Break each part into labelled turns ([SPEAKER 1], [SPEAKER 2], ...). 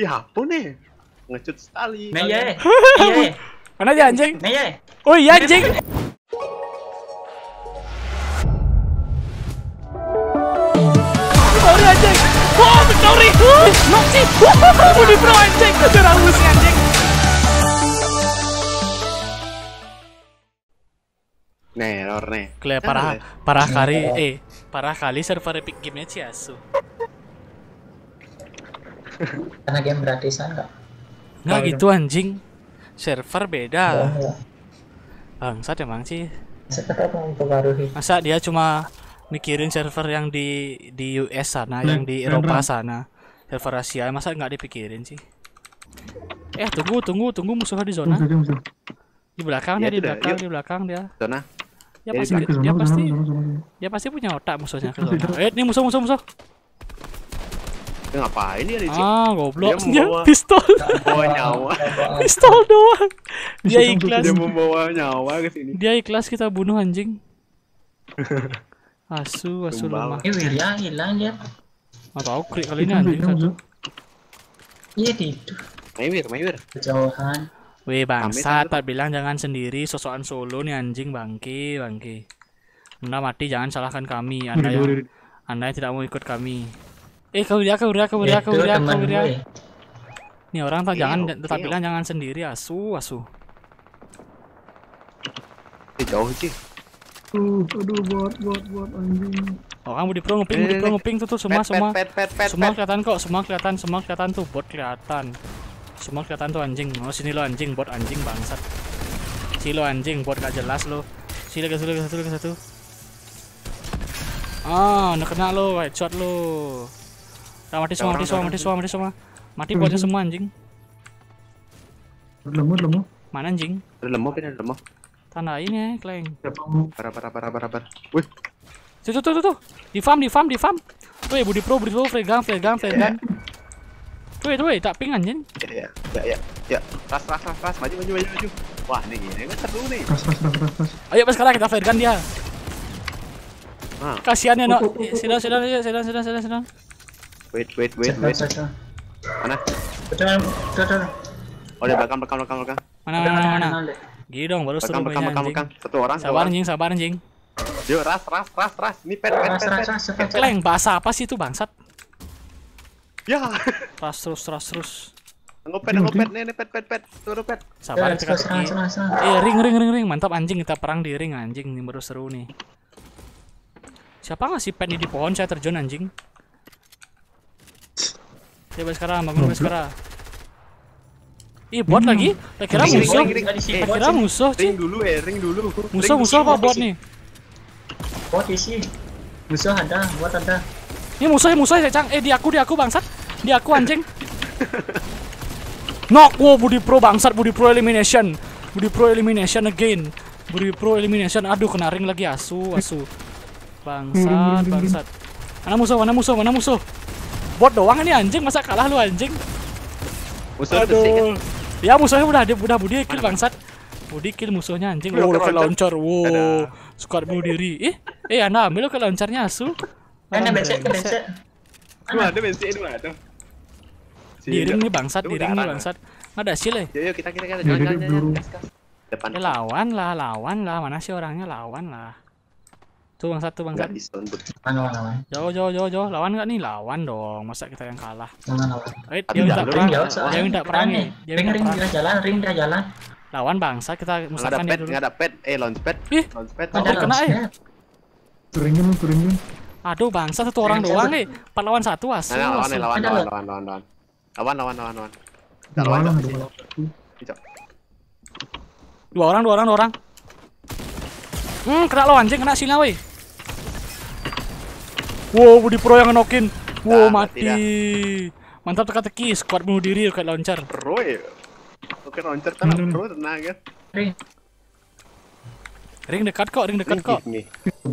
[SPEAKER 1] Ya apa nih. Ngecut sekali. Neye. Mana aja anjing? Neye. Oh iya anjing. Sorry anjing. Oh, sorry. Noksi. Budi pro anjing. Kejar halus anjing. Neror nih. Kle parah ya. parah kali eh parah kali server Epic Game-nya Ciasu. Karena dia gratisan kak. Nggak gitu dong. anjing. Server beda. Ya, Bangsat emang sih. Masa dia cuma mikirin server yang di di US sana, nah, yang di Eropa sana. Server Asia masa nggak dipikirin sih? Eh tunggu tunggu tunggu musuhnya di zona. Di belakang ya, dia, di belakang, di belakang dia. Zona. Dia pasti, dia pasti, dia pasti punya otak musuhnya. Eh, ini musuh, musuh, musuh. Dia ngapain dia di sini? Ah, gobloknya pistol. Bawa nyawa. pistol doang. Dia ikhlas. Dia membawa nyawa ke sini. Dia ikhlas kita bunuh anjing. Asu, asu lemah. Ini hilang, hilang dia. Enggak tahu krik kali ini anjing satu. Iya tidur. Mewir, mewir. Kejauhan. Weh bangsa, tak bilang jangan sendiri, sosokan solo nih anjing bangki bangki Anda mati jangan salahkan kami, Anda yang Anda yang tidak mau ikut kami. Eh kabur ya, kabur ya, kabur ya, kabur ya, kabur ya. Nih orang tak iya, jangan tetap bilang jangan sendiri asu asu. Jauh sih. Uh, aduh buat buat buat anjing. Oh kamu di pro ngeping, eh, di eh, eh. ngeping tuh tuh semua semua. Semua kelihatan kok, semua kelihatan, semua kelihatan tuh buat kelihatan. Semua kelihatan tuh anjing. Oh sini lo anjing, buat anjing bangsat. Si lo anjing, buat gak jelas lo. Si ke satu ke satu ke satu. Ah, nak kena lo, white shot lo. Udah mati semua, mati semua, mati semua, mati semua. Mati bosnya semua anjing. Lemu, lemu. Mana anjing? Lemu kan lemu. Tanah ini, kleng. Parah, parah, parah, parah, parah. Wih. Tuh, tuh, tuh, tuh. Di farm, di farm, di farm. Wih, budi pro, budi pro, flare gun, flare gun, flare Tuh, tuh, tak ping anjing. Ya, ya, ya, ya. Ras, ras, ras, ras. Maju, maju, maju, maju. Wah, nih, ini seru nih. Ras, ras, ras, ras, ras. Ayo, pas sekarang kita flare dia. Ah. Kasihan ya, no. Oh, oh, oh, sedang, sedang, sedang, sedang, sedang, sedang. Wait, wait, wait, wait. Mana? Oh, udah belakang, belakang, belakang, belakang. Mana, mana, mana, mana. Gini dong, baru seru belakang, belakang, belakang. Satu orang. Sabar anjing, sabar anjing. Yuk, ras, ras, ras, ras. Ini pet, pet, pet, pet. Keleng, bahasa apa sih itu bangsat? Ya. Ras terus, ras terus. Ngopet, ngopet, nih, nih, pet, pet, pet. turu pet. Sabar, cekat cekat Eh, ring, ring, ring, ring. Mantap anjing, kita perang di ring anjing. Ini baru seru nih. Siapa ngasih pet di pohon? Saya terjun anjing. Ya sekarang, bangun sekarang. Ih, buat lagi? Tak kira musuh. Tak kira musuh, Ring dulu eh, ring dulu. Musuh, musuh apa buat nih? Bot isi. Musuh ada, buat ada. Ini musuh, musuh ya, Cang. Eh, di aku, di aku bangsat. Di aku anjing. Knock, wow, Budi Pro bangsat, Budi Pro elimination. Budi Pro elimination again. Budi Pro elimination. Aduh, kena ring lagi asu, asu. Bangsat, bangsat. Mana musuh? Mana musuh? Mana musuh? bot doang ini anjing, masa kalah lu anjing?
[SPEAKER 2] Musuh Aduh.
[SPEAKER 1] Kan? Ya musuhnya udah dia udah budi kill bangsat. Budi kill musuhnya anjing. Lu udah oh, launcher. Wow. Squad bunuh diri. Ih, eh Ana ambil ke launchernya asu. Mana besek, besek. Mana ada besek itu ada. Diring nih bangsat, diring nih bangsat. Ada sih leh. Yuk, kita kita kita jalan jalan. Depan. Eh, lawan lah, lawan lah. Mana sih orangnya lawan lah. Tuh bang satu bang satu. Lawan lawan Jauh jauh jauh Lawan nggak nih? Lawan dong. Masa kita yang kalah? Lawan lawan. Eh, dia minta perang. Dia minta perang nih. Dia minta perang. dia jalan, ring dia jalan. Lawan bangsa kita musnahkan dia dulu. Nggak ada pet. Eh launchpad. Ih. Launchpad. Ada kena eh. Turingin turingin. Aduh bangsa satu orang doang nih. Eh. Empat lawan satu nah, asu. Nah, lawan lawan lawan lawan lawan lawan. Lawan lawan lawan lawan. Lawan lawan Dua orang dua orang dua orang. Hmm kena lo anjing kena sini Wow, Budi Pro yang nokin, Wow, nah, mati. Tidak. Mantap teka-teki, squad bunuh diri kayak launcher. Pro ya. Oke, launcher kan hmm. pro ya. Ring. Ring dekat kok, ring dekat ring kok.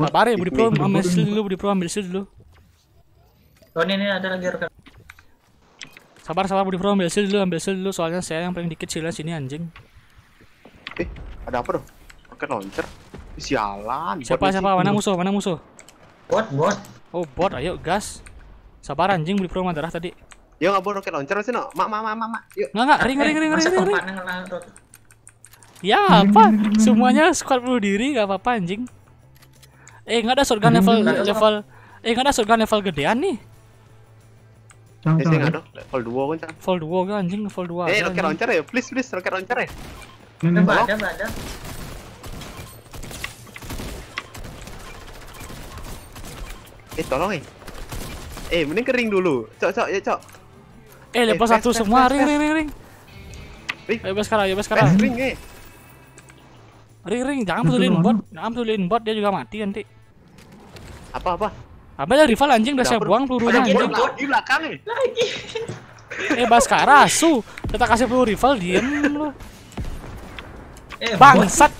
[SPEAKER 1] Sabar ya Budi Pro, ambil shield dulu, Budi Pro ambil shield dulu. Oh, ini, ini ada lagi rekan. Sabar, sabar Budi Pro ambil shield dulu, ambil shield dulu soalnya saya yang paling dikit shieldnya sini anjing. Eh, ada apa dong? Oke launcher. Sialan. Siapa siapa? Mana musuh? Mana musuh? Bot, bot. Oh bot, ayo gas. Sabar anjing beli promo darah tadi. Yo nggak boleh roket launcher sih no. Mak mak mak mak. Yuk. Nggak nggak ring ring ring ring ring. Ya apa? Semuanya squad bunuh diri nggak apa-apa anjing. Eh nggak ada shotgun level level. Eh nggak ada shotgun level gedean nih. Ini nggak ada. Level dua kan Level dua kan anjing level dua. Eh roket launcher ya, please please roket launcher ya. Ada, ada ada. Eh tolong eh. Eh mending kering dulu. Cok cok ya cok. Eh, eh lepas eh, satu semua ring, ring ring ring. Ring. Ayo sekarang, ayo sekarang. Eh, ring eh. Ring ring jangan betulin bot, jangan betulin bot dia juga mati nanti. Apa apa? Apa ya rival anjing udah saya buang pelurunya anjing. Lagi belakang nih. Eh. Lagi. eh Baskara, su, kita kasih peluru rival diem lu. bangsat.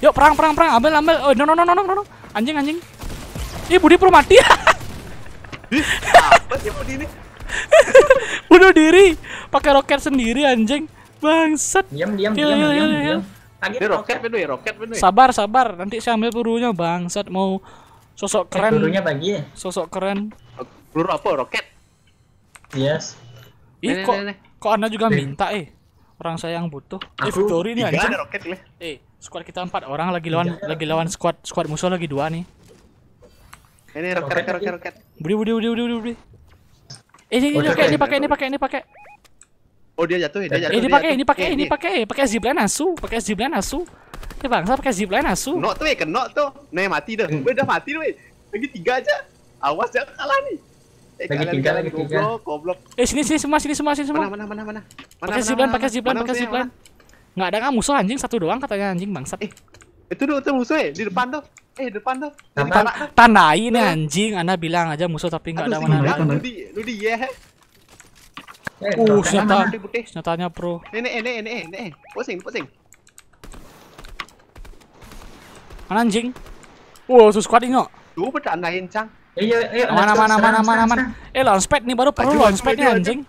[SPEAKER 1] Yuk perang perang perang, ambil ambil. Oh, no no no no no no. Anjing anjing. Ih, Budi perlu mati. Apa sih Budi ini? Bunuh diri pakai roket sendiri anjing. Bangsat. Diam diam diam diam diam. roket penuh ya, roket penuh. Sabar sabar, nanti saya ambil pelurunya bangsat mau sosok eh, keren. Burunya bagi. Ya? Sosok keren. Peluru apa roket? Yes. Ih kok kok Anda juga minta eh orang saya yang butuh. Eh, Aku, eh Victory nih anjing. eh squad kita empat orang lagi lawan lagi lawan squad squad musuh lagi dua nih. Ini roket roket roket roket. Budi budi budi budi budi. Eh, ini ini roket ini pakai ini pakai ini pakai. Oh dia jatuh dia eh, jatuh. Ini pakai ini pakai ini pakai pakai zipline asu pakai zipline asu. Ya saya pakai zipline asu. Nok tuh ya kena tuh. Nih mati dah. udah hmm. mati nih. Lagi tiga aja. Awas jangan kalah nih. lagi tiga lagi tiga. Goblok goblok. Eh sini sini semua sini semua sini semua. Mana mana mana mana. Pakai zipline pakai zipline pakai zipline. nggak ada kamu musuh anjing satu doang katanya anjing bangsat. Eh itu eh, tuh musuh ya di depan tuh eh depan tuh tanai tanah, ini anjing anda bilang aja musuh tapi nggak ada mana lu di lu di ya uh, senjata, nyatanya pro. Ini, ini, ini, ini, pusing, pusing. Mana anjing? Wow, oh, susu squad ini. Duh, bercandain, Cang. Iya, iya. mana mana, mana, mana, mana, Eh, ya, launchpad nih baru perlu nih anjing.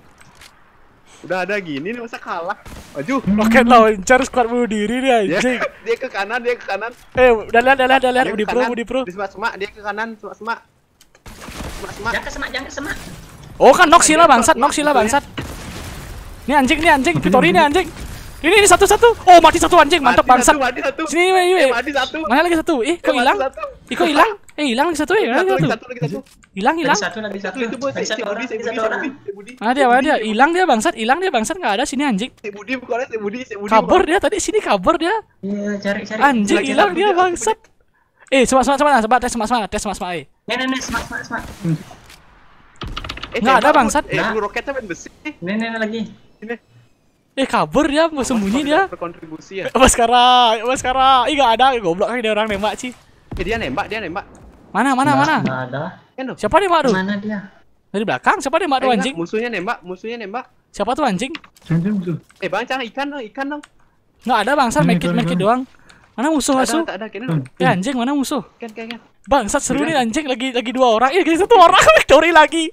[SPEAKER 1] Udah ada gini nih masa kalah. Maju. oke Roket cari squad bunuh diri nih anjing. Dia, dia ke kanan, dia ke kanan. Eh, udah lihat, udah lihat, udah lihat. Budi pro, Budi pro. Di semak semak, dia ke kanan, semak semak. Semak semak. Jangan semak, jangan semak. Oh kan noksila bangsat, noksila bangsat. ini anjing, ini anjing, Victory nih anjing. Ini ini satu satu. Oh mati satu anjing mantap bangsat. Mati satu. Sini ini ini. Eh, mati satu. Mana lagi satu? Eh kok hilang? Eh kok hilang? Eh hilang lagi satu ya? Eh. Hilang lagi satu. Hilang hilang. Satu lagi satu. Itu Satu orang. Satu orang. Mana dia? Mana dia? Hilang dia bangsat. Hilang dia bangsat nggak ada sini anjing. Si Budi bukan si Budi. Si Budi. Kabur dia tadi sini kabur dia. Iya cari cari. Anjing hilang dia bangsat. Eh semak semak semak semak tes semak semak tes semak semak eh. Nih nih nih semak semak semak.
[SPEAKER 2] Enggak eh, ada bangsat. Eh,
[SPEAKER 1] roketnya main besi. Nih nih lagi. Ini. Eh kabur ya, dia, mau sembunyi dia. Berkontribusi ya. Eh, Mas Kara, Mas Kara, Ih gak ada, goblok kan dia orang nembak sih. Eh, dia nembak, dia nembak. Mana mana mana? Gak ada. Kan siapa nembak tuh? Mana dia? Dari belakang, siapa nembak tuh eh, anjing? Musuhnya nembak, musuhnya nembak. Siapa tuh anjing? Anjing musuh. Eh bang, cang ikan dong, ikan dong. Enggak ada bangsa, make it make it doang. Mana musuh musuh? Tak ada, kena. Ya eh, anjing mana musuh? Ken ken ken. Bangsat seru nih anjing lagi lagi dua orang. ini satu orang victory lagi.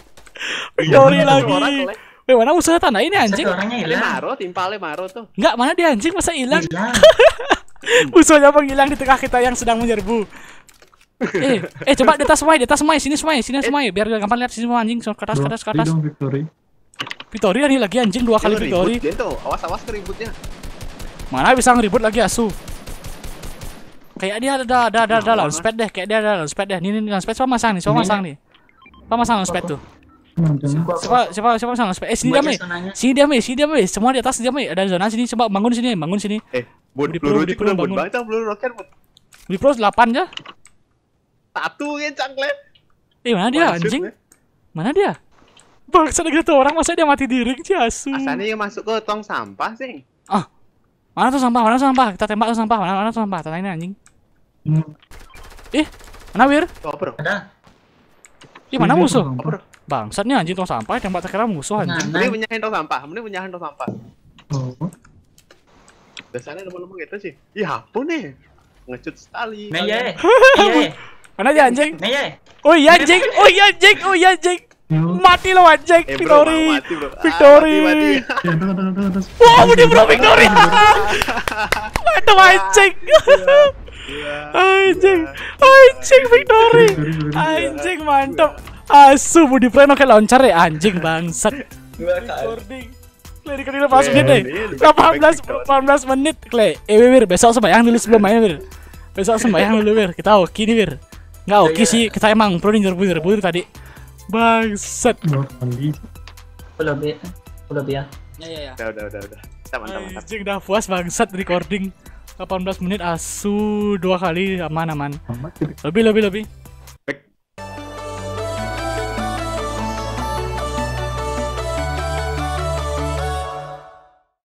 [SPEAKER 1] Victory lagi. Weh, mana usaha tanah ini anjing? Orangnya hilang. Maro, timpale Maro tuh. Enggak, mana dia anjing masa hilang? Musuhnya menghilang di tengah kita yang sedang menyerbu. eh, eh coba di atas semai, di atas semai, sini semai sini eh. semai biar gampang lihat sini semua anjing, kertas kertas kertas. Victory. Victory ini lagi anjing dua kali Victory. awas-awas keributnya. Mana bisa ngeribut lagi asu. Kayak dia ada ada ada ada nah, launchpad deh, kayak dia ada launchpad deh. Nih nih launchpad sama masang nih, sama masang nih. Sama masang launchpad tuh. Siapa siapa siapa sana? Eh sini damai. Sini damai, sini damai. Semua di atas damai. Ada zona sini. Coba bangun sini, bangun sini. Eh, buat peluru di peluru bangun. Banyak peluru roket. Di peluru delapan ya. Satu ya cangklek. Eh mana dia anjing? Mana dia? Bangsa gitu orang masa dia mati di ring sih asu. Asalnya yang masuk ke tong sampah sih. Ah. Mana tuh sampah? Mana tuh sampah? Kita tembak tuh sampah. Mana mana tuh sampah? ini anjing. Hmm. Eh, mana Wir? Ada. Ih, eh, mana musuh? Apa, Bangsat nih anjing tong sampah tempat terkira musuh anjing. Nah, nah. Mending punya tong sampah, mending punya tong sampah. Oh. Biasanya teman-teman gitu sih. Iya, ampun nih. Ngecut sekali. Nih ya. Iya. Mana aja anjing? Nih ya. Oh iya anjing, oh iya anjing, oh iya anjing. Mati lo anjing, eh, Victory. bro. Victory. Ah, mati, mati. Ya, wow, udah bro Victory. Mantap anjing. Iya, iya. Anjing. Anjing Victory. Anjing mantap. Asu Budi Prano kayak loncar ya anjing bangsat. Recording. Kle di kedua pas menit deh. 18 18 menit Kle. Eh wir besok sembahyang dulu sebelum main wir. Besok sembahyang dulu wir. Kita oke nih wir. Enggak iya, oke iya. sih. Kita emang pro nih nyerbu nyerbu tadi. Bangsat. Udah bi. Udah bi ya. Ya ya ya. Udah udah udah udah. Taman taman. Anjing udah puas bangsat recording. 18 menit asu dua kali aman aman. Lebih lebih lebih.